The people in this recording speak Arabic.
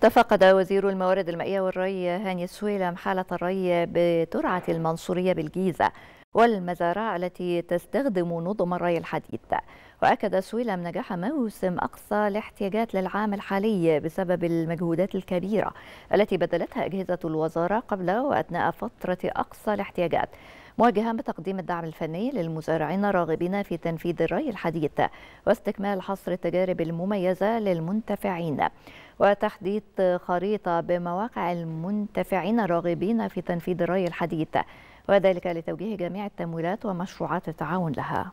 تفقد وزير الموارد المائية والري هاني سويلم حالة الري بترعة المنصورية بالجيزة والمزارع التي تستخدم نظم الري الحديث وأكد سويلم نجاح موسم أقصى الاحتياجات للعام الحالي بسبب المجهودات الكبيرة التي بذلتها أجهزة الوزارة قبل وأثناء فترة أقصى الاحتياجات مواجهة بتقديم الدعم الفني للمزارعين الراغبين في تنفيذ الري الحديث واستكمال حصر التجارب المميزة للمنتفعين وتحديد خريطة بمواقع المنتفعين الراغبين في تنفيذ الري الحديث وذلك لتوجيه جميع التمويلات ومشروعات التعاون لها